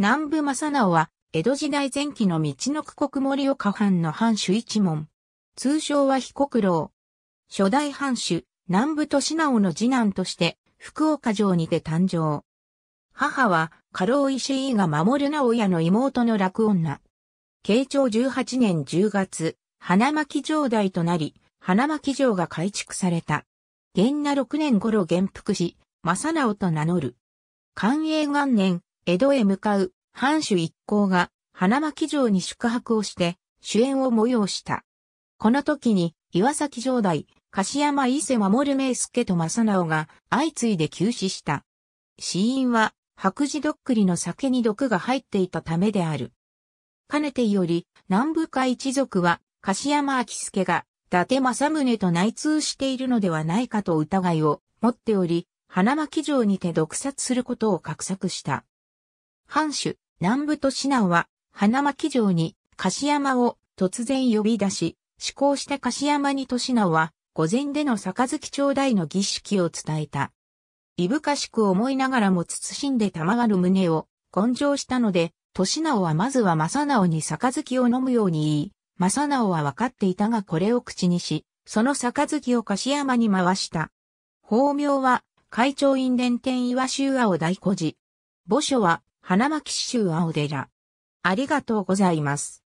南部正直は、江戸時代前期の道の区国森岡藩の藩主一門。通称は彦九郎。初代藩主、南部利直の次男として、福岡城にて誕生。母は、家老石井が守る直屋の妹の楽女。慶長18年10月、花巻城代となり、花巻城が改築された。元那6年頃元服し、正直と名乗る。寛永元年、江戸へ向かう藩主一行が花巻城に宿泊をして主演を催した。この時に岩崎城代、柏山伊勢守名助と正直が相次いで急死した。死因は白磁どっくりの酒に毒が入っていたためである。かねてより南部海一族は柏山明助が伊達政宗と内通しているのではないかと疑いを持っており、花巻城にて毒殺することを画策した。藩主、南部と市は、花巻城に、柏山を突然呼び出し、施行した柏山に都市は、御前での杯頂戴の儀式を伝えた。いぶかしく思いながらも慎んで賜る胸を、根性したので、年直はまずは正直に杯を飲むように言い、正直は分かっていたがこれを口にし、その杯を柏山に回した。法名は、会長院伝天岩州和を大孤児。墓所は、花巻市州青寺。ありがとうございます。